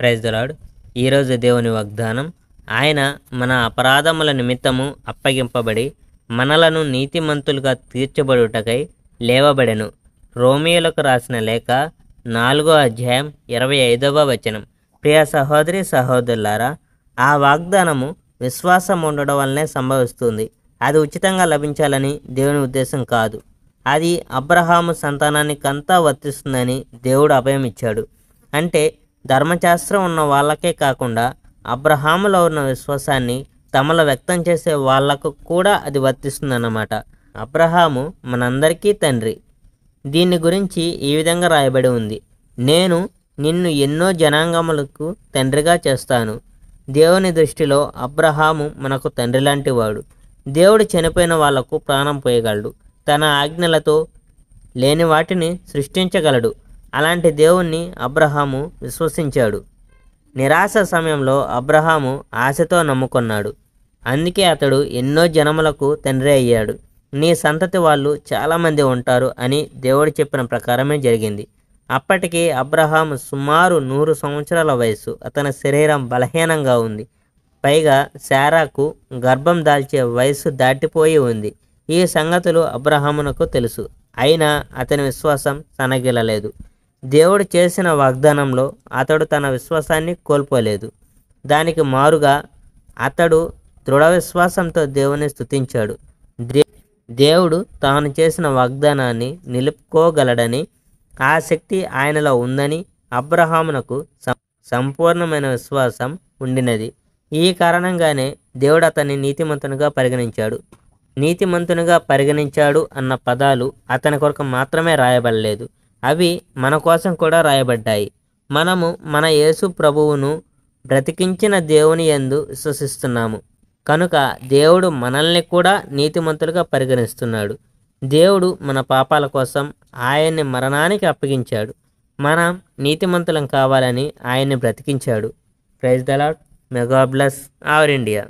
praise దొరాడు ఈరోజు దేవుని వాగ్దానం ఆయన మన అపరాధముల నిమిత్తము అప్పగింపబడి మనలను నీతిమంతులుగా తీర్చబడుటకై లేవబడెను రోమియోలకు రాసిన లేఖ నాలుగో అధ్యాయం ఇరవై ఐదవ వచనం ప్రియ సహోదరి సహోదరులారా ఆ వాగ్దానము విశ్వాసం ఉండడం వల్లనే సంభవిస్తుంది అది ఉచితంగా లభించాలని దేవుని ఉద్దేశం కాదు అది అబ్రహాము సంతానానికంతా వర్తిస్తుందని దేవుడు అభయం ఇచ్చాడు అంటే ధర్మశాస్త్రం ఉన్న వాళ్ళకే కాకుండా అబ్రహాములో ఉన్న విశ్వాసాన్ని తమలో వ్యక్తం చేసే వాళ్లకు కూడా అది వర్తిస్తుందన్నమాట అబ్రహాము మనందరికీ తండ్రి దీని గురించి ఈ విధంగా రాయబడి ఉంది నేను నిన్ను ఎన్నో జనాంగములకు తండ్రిగా చేస్తాను దేవుని దృష్టిలో అబ్రహాము మనకు తండ్రి లాంటివాడు దేవుడు చనిపోయిన వాళ్లకు ప్రాణం పోయగలడు తన ఆజ్ఞలతో లేని వాటిని సృష్టించగలడు అలాంటి దేవుణ్ణి అబ్రహాము విశ్వసించాడు నిరాశ సమయంలో అబ్రహాము ఆశతో నమ్ముకున్నాడు అందుకే అతడు ఎన్నో జనములకు తండ్రి అయ్యాడు నీ సంతతి వాళ్ళు చాలామంది ఉంటారు అని దేవుడు చెప్పిన ప్రకారమే జరిగింది అప్పటికి అబ్రహాము సుమారు నూరు సంవత్సరాల వయసు అతని శరీరం బలహీనంగా ఉంది పైగా శారాకు గర్భం దాల్చే వయసు దాటిపోయి ఉంది ఈ సంగతులు అబ్రహామునకు తెలుసు అయినా అతని విశ్వాసం సనగిలలేదు దేవుడు చేసిన వాగ్దానంలో అతడు తన విశ్వాసాన్ని కోల్పోలేదు దానికి మారుగా అతడు దృఢ విశ్వాసంతో దేవుని స్థుతించాడు దేవుడు తాను చేసిన వాగ్దానాన్ని నిలుపుకోగలడని ఆ శక్తి ఆయనలో ఉందని అబ్రహామునకు సంపూర్ణమైన విశ్వాసం ఉండినది ఈ కారణంగానే దేవుడు అతన్ని నీతిమంతునిగా పరిగణించాడు నీతిమంతునిగా పరిగణించాడు అన్న పదాలు అతని కొరకు మాత్రమే రాయబడలేదు అవి మన కోసం కూడా రాయబడ్డాయి మనము మన యేసు ప్రభువును బ్రతికించిన దేవుని ఎందు విశ్వసిస్తున్నాము కనుక దేవుడు మనల్ని కూడా నీతిమంతులుగా పరిగణిస్తున్నాడు దేవుడు మన పాపాల కోసం ఆయన్ని మరణానికి అప్పగించాడు మనం నీతిమంతులం కావాలని ఆయన్ని బ్రతికించాడు praise the Lord may God bless our India